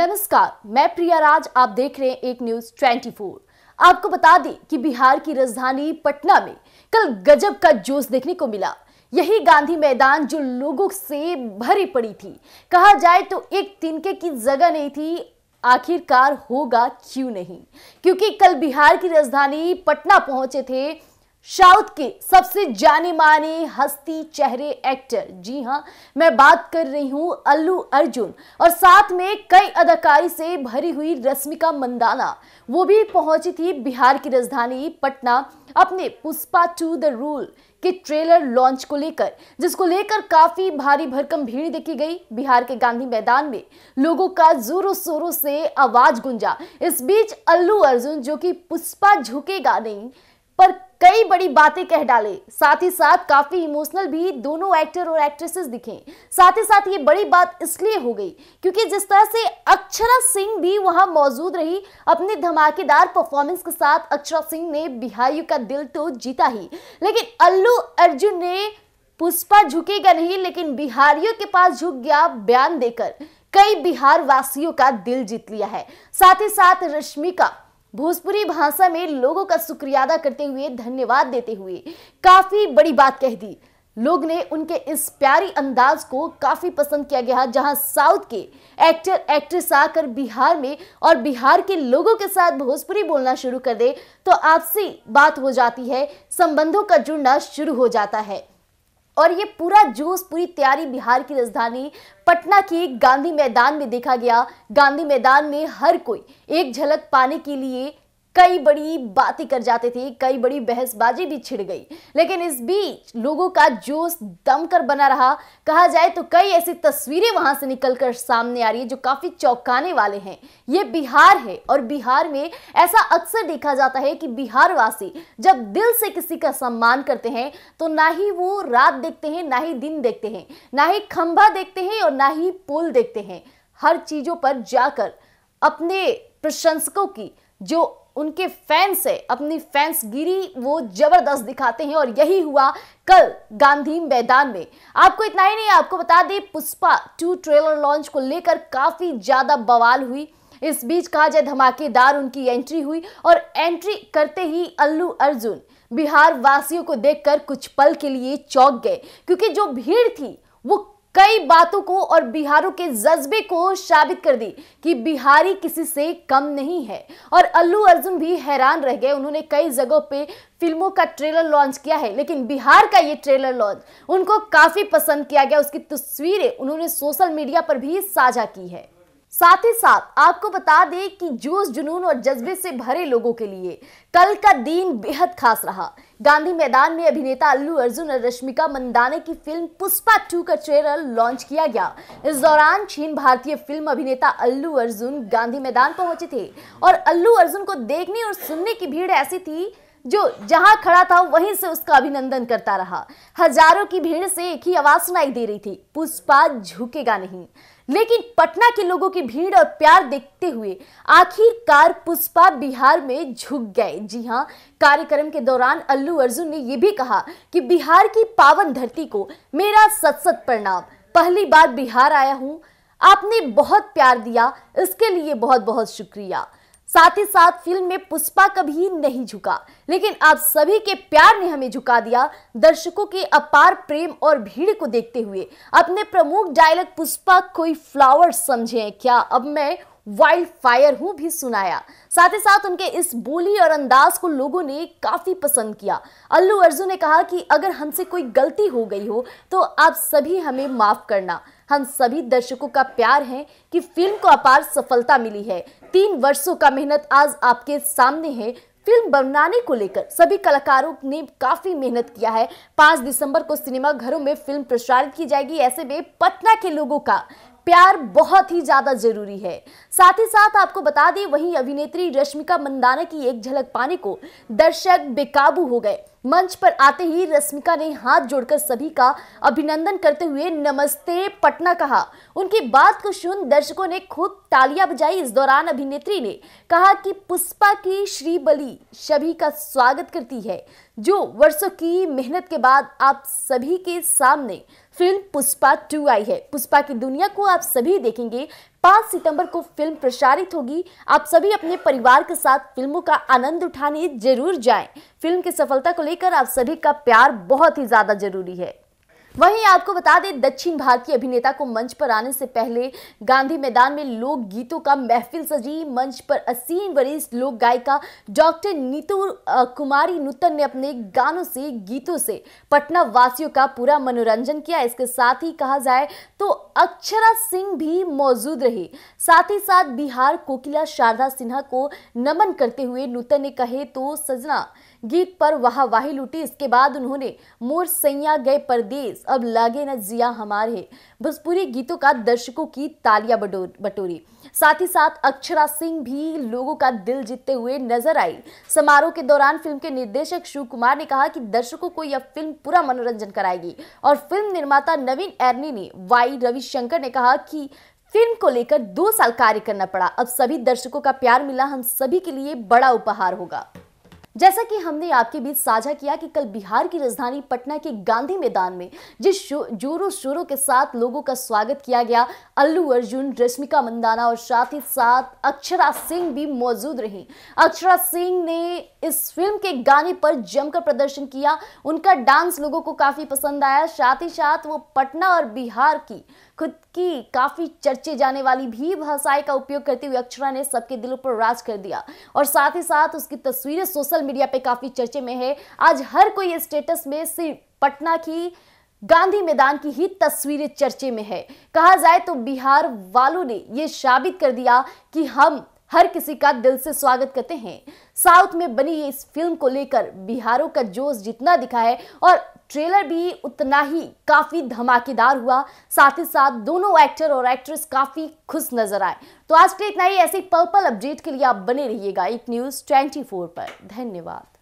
नमस्कार मैं प्रिया राज आप देख रहे हैं एक न्यूज 24 आपको बता दें कि बिहार की राजधानी पटना में कल गजब का जोश देखने को मिला यही गांधी मैदान जो लोगों से भरी पड़ी थी कहा जाए तो एक तिनके की जगह नहीं थी आखिरकार होगा क्यों नहीं क्योंकि कल बिहार की राजधानी पटना पहुंचे थे साउथ के सबसे जाने माने हस्ती चेहरे एक्टर जी हाँ मैं बात कर रही हूँ अल्लू अर्जुन और साथ में कई अदाकारी से भरी हुई रश्मिका मंदाना वो भी पहुंची थी बिहार की राजधानी पटना अपने पुष्पा टू द रूल के ट्रेलर लॉन्च को लेकर जिसको लेकर काफी भारी भरकम भीड़ देखी गई बिहार के गांधी मैदान में लोगों का जोरों शोरों से आवाज गुंजा इस बीच अल्लू अर्जुन जो कि पुष्पा झुकेगा नहीं पर कई बड़ी बातें कह डाले साथ ही साथ काफी इमोशनल भी दोनों एक्टर और एक्ट्रेसेस दिखे साथ ही साथ ये बड़ी बात इसलिए हो गई क्योंकि जिस तरह से अक्षरा सिंह भी वहां मौजूद रही अपने धमाकेदार परफॉर्मेंस के साथ अक्षरा सिंह ने बिहारियों का दिल तो जीता ही लेकिन अल्लू अर्जुन ने पुष्पा झुकेगा नहीं लेकिन बिहारियों के पास झुक गया बयान देकर कई बिहार वासियों का दिल जीत लिया है साथ ही साथ रश्मिका भोजपुरी भाषा में लोगों का शुक्रिया अदा करते हुए धन्यवाद देते हुए काफी बड़ी बात कह दी लोग ने उनके इस प्यारी अंदाज को काफी पसंद किया गया जहां साउथ के एक्टर एक्ट्रेस आकर बिहार में और बिहार के लोगों के साथ भोजपुरी बोलना शुरू कर दे तो आपसी बात हो जाती है संबंधों का जुड़ना शुरू हो जाता है और ये पूरा जोश पूरी तैयारी बिहार की राजधानी पटना के गांधी मैदान में देखा गया गांधी मैदान में हर कोई एक झलक पाने के लिए कई बड़ी बातें कर जाते थे कई बड़ी बहसबाजी भी छिड़ गई लेकिन इस बीच लोगों का जोश दम कर बना रहा कहा जाए तो कई ऐसी तस्वीरें वहां से निकलकर सामने आ रही है जो काफ़ी चौंकाने वाले हैं ये बिहार है और बिहार में ऐसा अक्सर देखा जाता है कि बिहारवासी जब दिल से किसी का सम्मान करते हैं तो ना ही वो रात देखते हैं ना ही दिन देखते हैं ना ही खंभा देखते हैं और ना ही पुल देखते हैं हर चीज़ों पर जाकर अपने प्रशंसकों की जो उनके फैंस से अपनी फैंस गिरी वो जबरदस्त दिखाते हैं और यही हुआ कल गांधी मैदान में आपको इतना ही नहीं आपको बता दें पुष्पा टू ट्रेलर लॉन्च को लेकर काफ़ी ज़्यादा बवाल हुई इस बीच कहा जाए धमाकेदार उनकी एंट्री हुई और एंट्री करते ही अल्लू अर्जुन बिहार वासियों को देखकर कुछ पल के लिए चौंक गए क्योंकि जो भीड़ थी वो कई बातों को और बिहारों के जज्बे को साबित कर दी कि बिहारी किसी से कम नहीं है और अल्लू अर्जुन भी हैरान रह गए उन्होंने कई जगहों पे फिल्मों का ट्रेलर लॉन्च किया है लेकिन बिहार का ये ट्रेलर लॉन्च उनको काफ़ी पसंद किया गया उसकी तस्वीरें उन्होंने सोशल मीडिया पर भी साझा की है साथ ही साथ आपको बता दें कि जोश जुनून और जज्बे से भरे लोगों के लिए कल का दिन बेहद खास रहा गांधी मैदान में अभिनेता अल्लू अर्जुन और रश्मिका मंदाने की फिल्म पुष्पा टू का ट्रेलर लॉन्च किया गया इस दौरान छीन भारतीय फिल्म अभिनेता अल्लू अर्जुन गांधी मैदान पहुंचे थे और अल्लू अर्जुन को देखने और सुनने की भीड़ ऐसी थी जो जहां खड़ा था वहीं से उसका अभिनंदन करता रहा हजारों की भीड़ से एक ही आवाज सुनाई दे रही थी पुष्पा झुकेगा नहीं लेकिन पटना के लोगों की भीड़ और प्यार देखते हुए आखिरकार पुष्पा बिहार में झुक गए जी हाँ कार्यक्रम के दौरान अल्लू अर्जुन ने यह भी कहा कि बिहार की पावन धरती को मेरा सत सत प्रणाम पहली बार बिहार आया हूं आपने बहुत प्यार दिया इसके लिए बहुत बहुत शुक्रिया साथ ही साथ फिल्म में पुष्पा कभी नहीं झुका लेकिन आप सभी के प्यार ने हमें झुका दिया दर्शकों के अपार प्रेम और भीड़ को देखते हुए अपने प्रमुख डायलॉग पुष्पा कोई फ्लावर समझे क्या अब मैं वाइल्ड फायर हूं भी सुनाया साथ ही साथ उनके इस बोली और अंदाज को लोगों ने काफ़ी पसंद किया अल्लू अर्जुन ने कहा कि अगर हमसे कोई गलती हो गई हो तो आप सभी हमें माफ़ करना हम सभी दर्शकों का प्यार है कि फिल्म को अपार सफलता मिली है तीन वर्षों का मेहनत आज आपके सामने है फिल्म बनाने को लेकर सभी कलाकारों ने काफी मेहनत किया है पांच दिसंबर को सिनेमा घरों में फिल्म प्रसारित की जाएगी ऐसे में पटना के लोगों का प्यार बहुत ही ज़्यादा जरूरी है साथ ही साथ आपको बता दें वहीं अभिनेत्री रश्मिका मंदाना की एक झलक पाने को दर्शक बेकाबू हो गए मंच पर आते ही रश्मिका ने हाथ जोड़कर सभी का अभिनंदन करते हुए नमस्ते पटना कहा उनकी बात को सुन दर्शकों ने खूब तालियां बजाई इस दौरान अभिनेत्री ने कहा कि पुष्पा की श्री बलि सभी का स्वागत करती है जो वर्षों की मेहनत के बाद आप सभी के सामने फिल्म पुष्पा टू आई है पुष्पा की दुनिया को आप सभी देखेंगे पांच सितंबर को फिल्म प्रसारित होगी आप सभी अपने परिवार के साथ फिल्मों का आनंद उठाने जरूर जाएं। फिल्म की सफलता को लेकर आप सभी का प्यार बहुत ही ज़्यादा जरूरी है वहीं आपको बता दें दक्षिण भारतीय अभिनेता को मंच पर आने से पहले गांधी मैदान में लोक गीतों का महफिल सजी मंच पर असीम वरिष्ठ लोक गायिका डॉक्टर नीतू कुमारी नूतन ने अपने गानों से गीतों से पटना वासियों का पूरा मनोरंजन किया इसके साथ ही कहा जाए तो अक्षरा सिंह भी मौजूद रहे साथ ही साथ बिहार कोकिला शारदा सिन्हा को नमन करते हुए नूतन ने कहे तो सजना गीत पर वाह वाही लुटी इसके बाद उन्होंने मोर सैया गए परदेश परदेस अब लागे न जिया हमारे भोजपुरी गीतों का दर्शकों की तालियां बटोरी साथ ही साथ अक्षरा सिंह भी लोगों का दिल जीतते हुए नजर आई समारोह के दौरान फिल्म के निर्देशक शिव कुमार ने कहा कि दर्शकों को यह फिल्म पूरा मनोरंजन कराएगी और फिल्म निर्माता नवीन एरनी ने वाई रविशंकर ने कहा कि फिल्म को लेकर दो साल कार्य करना पड़ा अब सभी दर्शकों का प्यार मिला हम सभी के लिए बड़ा उपहार होगा जैसा कि हमने आपके बीच साझा किया कि कल बिहार की राजधानी पटना के गांधी मैदान में जिस जोरों शोरों के साथ लोगों का स्वागत किया गया अल्लू अर्जुन रश्मिका मंदाना और साथ ही साथ अक्षरा सिंह भी मौजूद रही अक्षरा सिंह ने इस फिल्म के गाने पर जमकर प्रदर्शन किया उनका डांस लोगों को काफी पसंद आया साथ ही साथ वो पटना और बिहार की खुद की काफी चर्चे जाने वाली भी भाषाएं का उपयोग करते हुए अक्षरा ने सबके दिलों पर राज कर दिया और साथ ही साथ उसकी तस्वीरें सोशल मीडिया पे काफी चर्चे में है आज हर कोई स्टेटस में सिर्फ पटना की गांधी मैदान की ही तस्वीरें चर्चे में है कहा जाए तो बिहार वालों ने ये साबित कर दिया कि हम हर किसी का दिल से स्वागत करते हैं साउथ में बनी ये इस फिल्म को लेकर बिहारों का जोश जितना दिखा है और ट्रेलर भी उतना ही काफ़ी धमाकेदार हुआ साथ ही साथ दोनों एक्टर और एक्ट्रेस काफ़ी खुश नजर आए तो आज के इतना ही ऐसे पल पल अपडेट के लिए आप बने रहिएगा एक न्यूज़ ट्वेंटी पर धन्यवाद